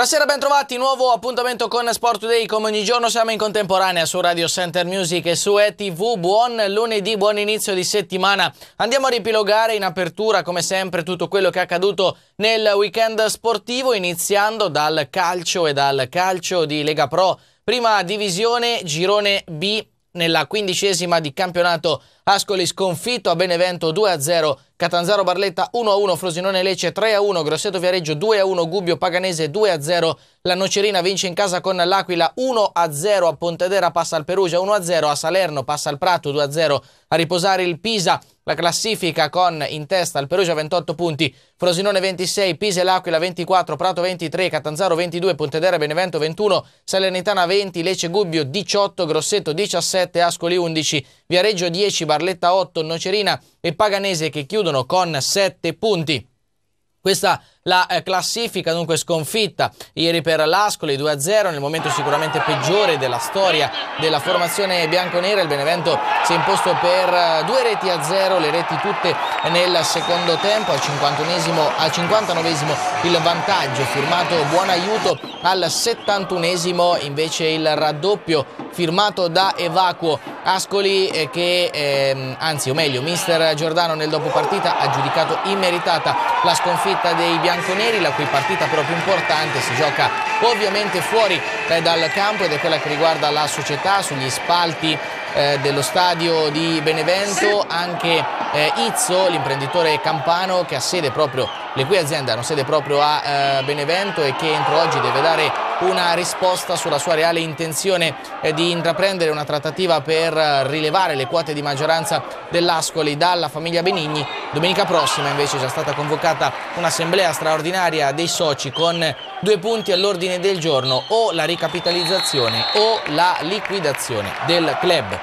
Buonasera, bentrovati, nuovo appuntamento con Sport Today, come ogni giorno siamo in contemporanea su Radio Center Music e su ETV, buon lunedì, buon inizio di settimana. Andiamo a ripilogare in apertura, come sempre, tutto quello che è accaduto nel weekend sportivo, iniziando dal calcio e dal calcio di Lega Pro, prima divisione, girone B, nella quindicesima di campionato Ascoli sconfitto a Benevento 2-0 Catanzaro Barletta 1-1, Frosinone Lecce 3-1, Grosseto Viareggio 2-1, Gubbio Paganese 2-0, la Nocerina vince in casa con l'Aquila 1-0, a Pontedera passa al Perugia 1-0, a Salerno passa al Prato 2-0, a riposare il Pisa la classifica con in testa il Perugia 28 punti, Frosinone 26, Pisa e l'Aquila 24, Prato 23, Catanzaro 22, Pontedera Benevento 21, Salernitana 20, Lecce Gubbio 18, Grosseto 17, Ascoli 11, Viareggio 10, Barletta 8, Nocerina e Paganese che chiudono chiudono con 7 punti. Questa la eh, classifica, dunque sconfitta ieri per l'Ascoli 2-0 nel momento sicuramente peggiore della storia della formazione bianconera. Il Benevento si è imposto per eh, due reti a zero, le reti tutte nel secondo tempo, al, al 59 il vantaggio firmato buon aiuto al 71 invece il raddoppio firmato da Evacuo Ascoli eh, che ehm, anzi o meglio mister Giordano nel dopopartita ha giudicato immeritata la sconfitta dei bianconeri bianconeri, la cui partita però più importante si gioca ovviamente fuori eh, dal campo ed è quella che riguarda la società sugli spalti eh, dello stadio di Benevento, anche eh, Izzo, l'imprenditore campano che ha sede proprio, le cui aziende hanno sede proprio a eh, Benevento e che entro oggi deve dare una risposta sulla sua reale intenzione eh, di intraprendere una trattativa per eh, rilevare le quote di maggioranza dell'Ascoli dalla famiglia Benigni. Domenica prossima invece è già stata convocata un'assemblea straordinaria dei soci con due punti all'ordine del giorno o la ricapitalizzazione o la liquidazione del club.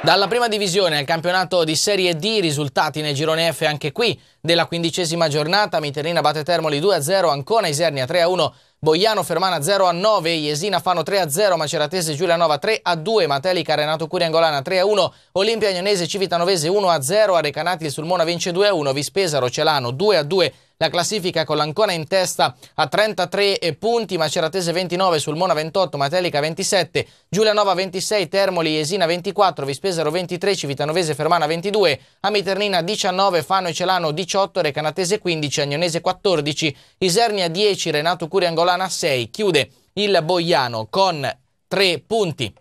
Dalla prima divisione al campionato di Serie D, risultati nel girone F anche qui della quindicesima giornata, Miterina batte Termoli 2-0, Ancona Isernia 3-1, Boiano Fermana 0 a 9, Iesina Fano 3 a 0, Maceratese Giulianova 3 a 2, Matelica Renato Curiangolana 3 a 1, Olimpia Agnonese Civitanovese 1 a 0, Arecanati il Sulmona vince 2 a 1, Vispesa Rocelano 2 a 2, la classifica con l'Ancona in testa a 33 eh, punti, Maceratese 29, sul Mona 28, Matelica 27, Giulianova 26, Termoli, Iesina 24, Vispesaro 23, Civitanovese Fermana 22, Amiternina 19, Fano e Celano 18, Recanatese 15, Agnonese 14, Isernia 10, Renato Curiangolana Colana 6 chiude il Boiano con 3 punti.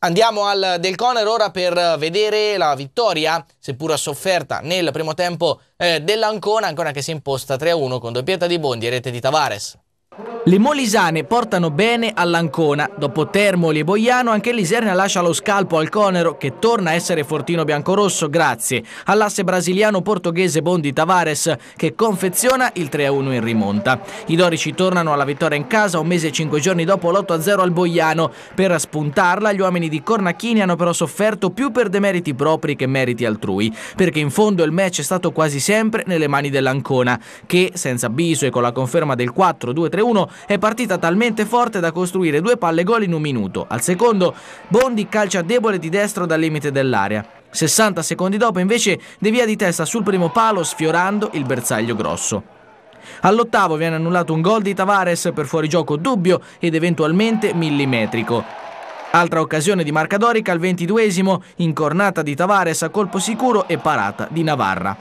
Andiamo al Del Coner ora per vedere la vittoria, seppur sofferta nel primo tempo eh, dell'Ancona, ancora che si imposta 3-1 con doppietta di Bondi e rete di Tavares. Le molisane portano bene all'Ancona, dopo Termoli e Boiano anche l'Isernia lascia lo scalpo al Conero che torna a essere fortino biancorosso grazie all'asse brasiliano-portoghese Bondi Tavares che confeziona il 3-1 in rimonta. I dorici tornano alla vittoria in casa un mese e cinque giorni dopo l'8-0 al Boiano. Per spuntarla gli uomini di Cornacchini hanno però sofferto più per demeriti propri che meriti altrui perché in fondo il match è stato quasi sempre nelle mani dell'Ancona che senza Biso e con la conferma del 4-2-3-1 è partita talmente forte da costruire due palle gol in un minuto. Al secondo Bondi calcia debole di destro dal limite dell'area. 60 secondi dopo invece devia di testa sul primo palo sfiorando il bersaglio grosso. All'ottavo viene annullato un gol di Tavares per fuorigioco dubbio ed eventualmente millimetrico. Altra occasione di Marca Dorica al ventiduesimo, incornata di Tavares a colpo sicuro e parata di Navarra.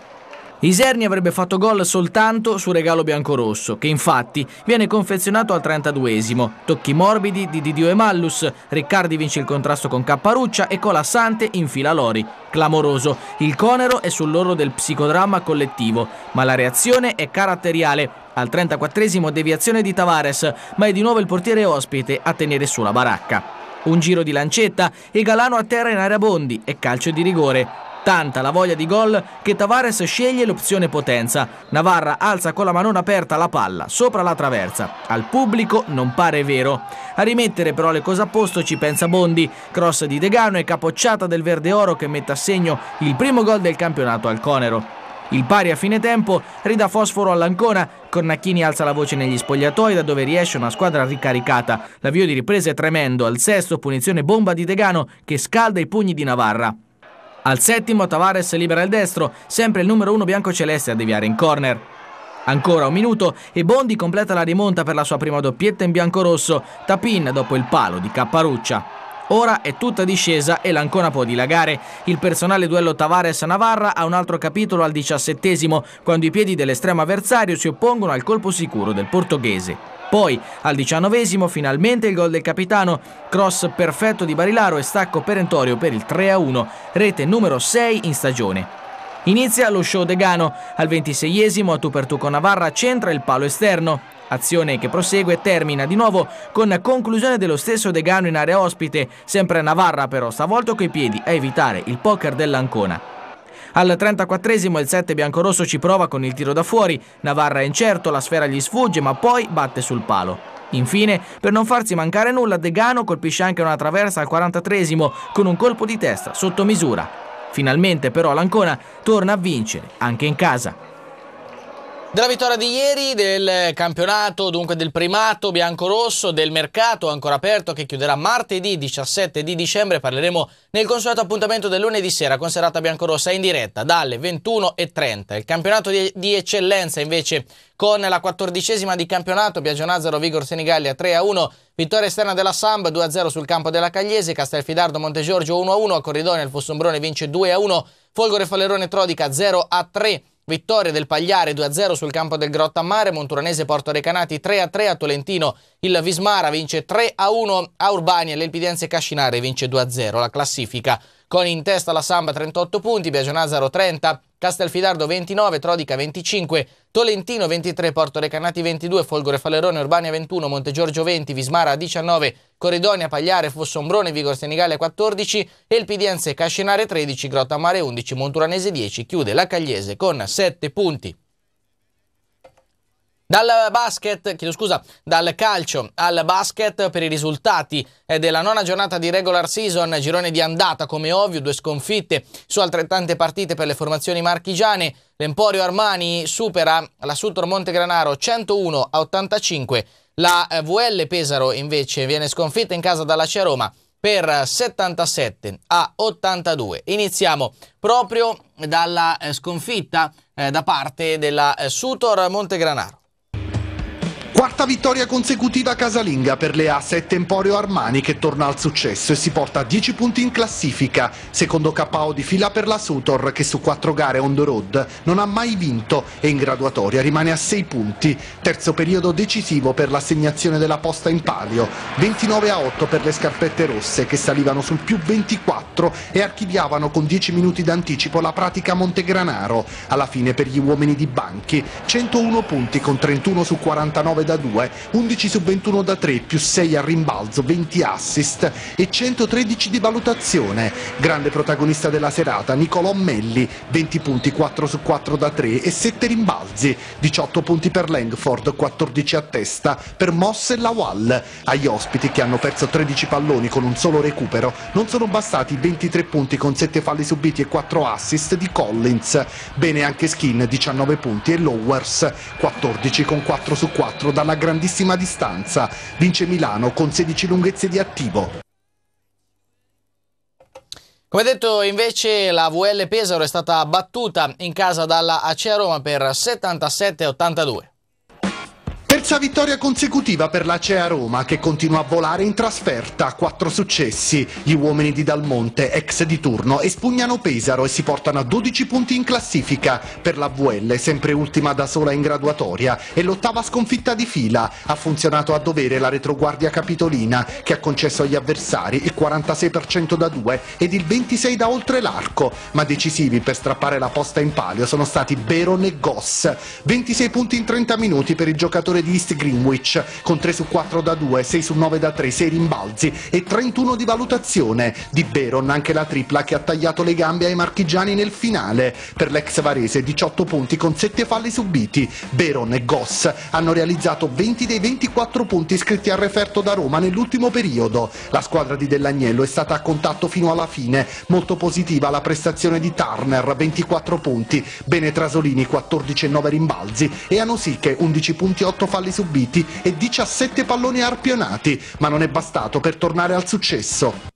Iserni avrebbe fatto gol soltanto su regalo biancorosso, che infatti viene confezionato al 32esimo. Tocchi morbidi di Didio e Mallus, Riccardi vince il contrasto con Capparuccia e Colassante infila Lori. Clamoroso, il Conero è sull'orlo del psicodramma collettivo, ma la reazione è caratteriale. Al 34esimo deviazione di Tavares, ma è di nuovo il portiere ospite a tenere su la baracca. Un giro di lancetta e Galano a terra in area Bondi e calcio di rigore. Tanta la voglia di gol che Tavares sceglie l'opzione potenza. Navarra alza con la manona aperta la palla sopra la traversa. Al pubblico non pare vero. A rimettere però le cose a posto ci pensa Bondi. Cross di Degano e capocciata del Verde Oro che mette a segno il primo gol del campionato al Conero. Il pari a fine tempo rida fosforo all'Ancona, Cornacchini alza la voce negli spogliatoi da dove riesce una squadra ricaricata. L'avvio di ripresa è tremendo, al sesto punizione bomba di Degano che scalda i pugni di Navarra. Al settimo Tavares libera il destro, sempre il numero 1 biancoceleste a deviare in corner. Ancora un minuto e Bondi completa la rimonta per la sua prima doppietta in biancorosso, tapin dopo il palo di Capparuccia. Ora è tutta discesa e l'Ancona può dilagare. Il personale duello Tavares-Navarra ha un altro capitolo al diciassettesimo, quando i piedi dell'estremo avversario si oppongono al colpo sicuro del portoghese. Poi al diciannovesimo finalmente il gol del capitano, cross perfetto di Barilaro e stacco perentorio per il 3-1, rete numero 6 in stagione. Inizia lo show Degano, al 26esimo a tu per tu con Navarra centra il palo esterno, azione che prosegue e termina di nuovo con conclusione dello stesso Degano in area ospite, sempre a Navarra però stavolta coi piedi a evitare il poker dell'Ancona. Al 34esimo il 7 biancorosso ci prova con il tiro da fuori, Navarra è incerto, la sfera gli sfugge ma poi batte sul palo. Infine, per non farsi mancare nulla, Degano colpisce anche una traversa al 43esimo con un colpo di testa sotto misura. Finalmente però l'Ancona torna a vincere anche in casa. Della vittoria di ieri, del campionato, dunque del primato bianco-rosso, del mercato ancora aperto che chiuderà martedì 17 di dicembre, parleremo nel consueto appuntamento del lunedì sera con serata biancorossa in diretta dalle 21.30. Il campionato di, di, eccellenza invece con la quattordicesima di campionato, Biagio Nazaro, Vigor Senigallia 3-1, vittoria esterna della Samb 2-0 sul campo della Cagliese, Castelfidardo Montegiorgio 1-1, a Corridone il Fossombrone vince 2-1, Folgore Falerone, Trodica 0-3. Vittoria del Pagliare 2-0 sul campo del Grottamare, Monturanese Porto Recanati 3-3 a Tolentino, il Vismara vince 3-1 a Urbania, l'Elpidense Cascinare vince 2-0 la classifica con in testa la Samba 38 punti, Biagio Nazaro 30, Castelfidardo 29, Trodica 25, Tolentino 23, Porto Recanati 22, Folgore Falerone, Urbania 21, Montegiorgio 20, Vismara 19, Corridonia, Pagliare, Fossombrone, Vigor Senigale 14 e Cascinare 13, Grottamare 11, Monturanese 10, chiude la Cagliese con 7 punti. Dal basket, chiedo scusa, dal calcio al basket per i risultati eh, della nona giornata di regular season, girone di andata come ovvio, due sconfitte su altrettante partite per le formazioni marchigiane. L'Emporio Armani supera la Sutor Montegranaro 101 a 85. La VL Pesaro invece viene sconfitta in casa dalla Cia Roma per 77 a 82. Iniziamo proprio dalla eh, sconfitta eh, da parte della Sutor Montegranaro. Quarta vittoria consecutiva casalinga per le Asset Temporio Armani che torna al successo e si porta a 10 punti in classifica, secondo KO di fila per la Sutor che su quattro gare on the road non ha mai vinto e in graduatoria rimane a 6 punti, terzo periodo decisivo per l'assegnazione della posta in palio, 29 a 8 per le scarpette rosse che salivano sul più 24 e archiviavano con 10 minuti d'anticipo la pratica Montegranaro, alla fine per gli uomini di Banchi 101 punti con 31 su 49 9 da 2, 11 su 21 da 3, più 6 a rimbalzo, 20 assist e 113 di valutazione. Grande protagonista della serata Nicolò Melli, 20 punti 4 su 4 da 3 e 7 rimbalzi, 18 punti per Langford, 14 a testa per Moss e Lawal. Agli ospiti che hanno perso 13 palloni con un solo recupero non sono bastati 23 punti con 7 falli subiti e 4 assist di Collins. Bene anche Skin 19 punti e Lowers 14 con 4 su 4 metro dalla grandissima distanza. Vince Milano con 16 lunghezze di attivo. Come detto invece la VL Pesaro è stata battuta in casa dalla AC Roma per 77-82. Terza vittoria consecutiva per la CEA Roma che continua a volare in trasferta, quattro successi. Gli uomini di Dalmonte, ex di turno, espugnano Pesaro e si portano a 12 punti in classifica. Per la VL, sempre ultima da sola in graduatoria, e l'ottava sconfitta di fila. Ha funzionato a dovere la retroguardia capitolina che ha concesso agli avversari il 46% da 2 ed il 26% da oltre l'arco, ma decisivi per strappare la posta in palio sono stati Beron e Goss. 26 punti in 30 minuti per il giocatore chiusure di East Greenwich, con 3 su 4 da 2, 6 su 9 da 3, 6 rimbalzi e 31 di valutazione. Di Beron anche la tripla che ha tagliato le gambe ai marchigiani nel finale. Per l'ex Varese 18 punti con 7 falli subiti. Beron e Goss hanno realizzato 20 dei 24 punti iscritti al referto da Roma nell'ultimo periodo. La squadra di Dell'Agnello è stata a contatto fino alla fine, molto positiva la prestazione di Turner, 24 punti, Bene Trasolini 14 e 9 rimbalzi e Anosiche 11 punti 8 falli subiti e 17 palloni arpionati, ma non è bastato per tornare al successo.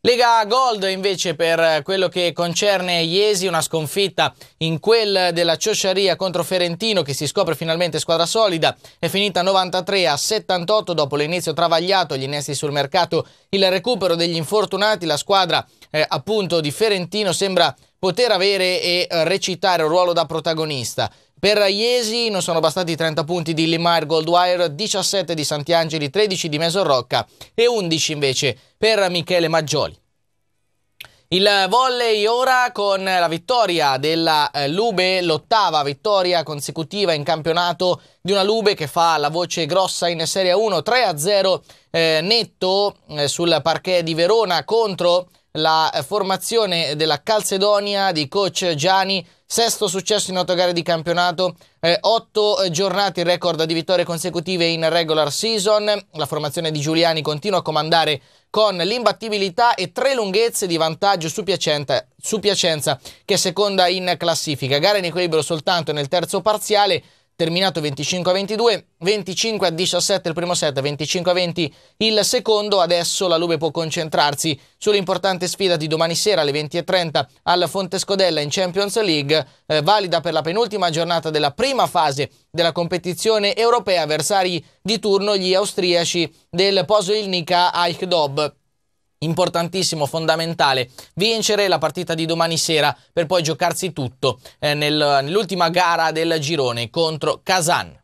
Lega Gold invece per quello che concerne Iesi, una sconfitta in quel della Ciosciaria contro Ferentino che si scopre finalmente squadra solida, è finita 93 a 78 dopo l'inizio travagliato, gli innesti sul mercato, il recupero degli infortunati, la squadra eh, appunto di Ferentino sembra poter avere e eh, recitare un ruolo da protagonista. Per Iesi non sono bastati 30 punti di Limar Goldwire, 17 di Santiangeli, 13 di Mesorrocca e 11 invece per Michele Maggioli. Il volley ora con la vittoria della eh, Lube, l'ottava vittoria consecutiva in campionato di una Lube che fa la voce grossa in Serie 1, 3-0 eh, netto eh, sul parquet di Verona contro la eh, formazione della Calcedonia di coach Gianni sesto successo in otto gare di campionato, eh, otto eh, giornate in record di vittorie consecutive in regular season. La formazione di Giuliani continua a comandare con l'imbattibilità e tre lunghezze di vantaggio su Piacenza, su Piacenza che è seconda in classifica. Gara in equilibrio soltanto nel terzo parziale terminato 25 a 22, 25 a 17 il primo set, 25 a 20 il secondo. Adesso la Lube può concentrarsi sull'importante sfida di domani sera alle 20.30 al Fonte Scodella in Champions League, eh, valida per la penultima giornata della prima fase della competizione europea, avversari di turno gli austriaci del Poso Ilnica Eichdob importantissimo, fondamentale vincere la partita di domani sera per poi giocarsi tutto eh, nel, nell'ultima gara del girone contro Kazan.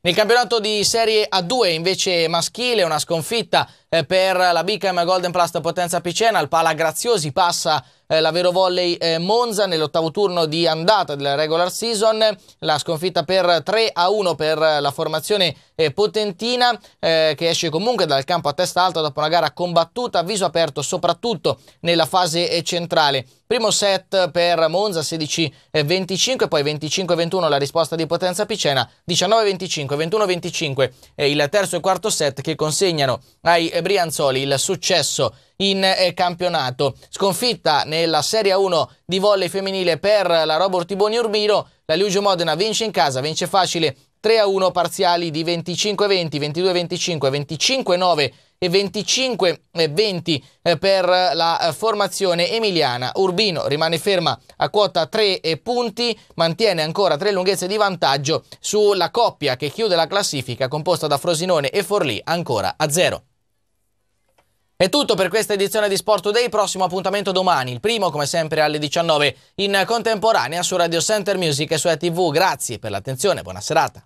Nel campionato di Serie A2 invece maschile una sconfitta eh, per la Bicam Golden Plus Potenza Picena, il Pala Graziosi passa eh, la Vero Volley eh, Monza nell'ottavo turno di andata della regular season, la sconfitta per 3 a 1 per la formazione eh, potentina eh, che esce comunque dal campo a testa alta dopo una gara combattuta a viso aperto soprattutto nella fase eh, centrale. Primo set per Monza 16-25, poi 25-21 la risposta di Potenza Picena, 19-25, 21-25 il terzo e quarto set che consegnano ai Brianzoli il successo in eh, campionato. Sconfitta nella Serie 1 di volley femminile per la Robert Tiboni Urbino, la Liugio Modena vince in casa, vince facile 3 a 1 parziali di 25-20, 22-25, 25-9 e 25-20 eh, eh, per la formazione emiliana. Urbino rimane ferma a quota 3 punti, mantiene ancora 3 lunghezze di vantaggio sulla coppia che chiude la classifica composta da Frosinone e Forlì ancora a 0. È tutto per questa edizione di Sport Today, prossimo appuntamento domani, il primo come sempre alle 19 in contemporanea su Radio Center Music e su ETV. Grazie per l'attenzione, buona serata.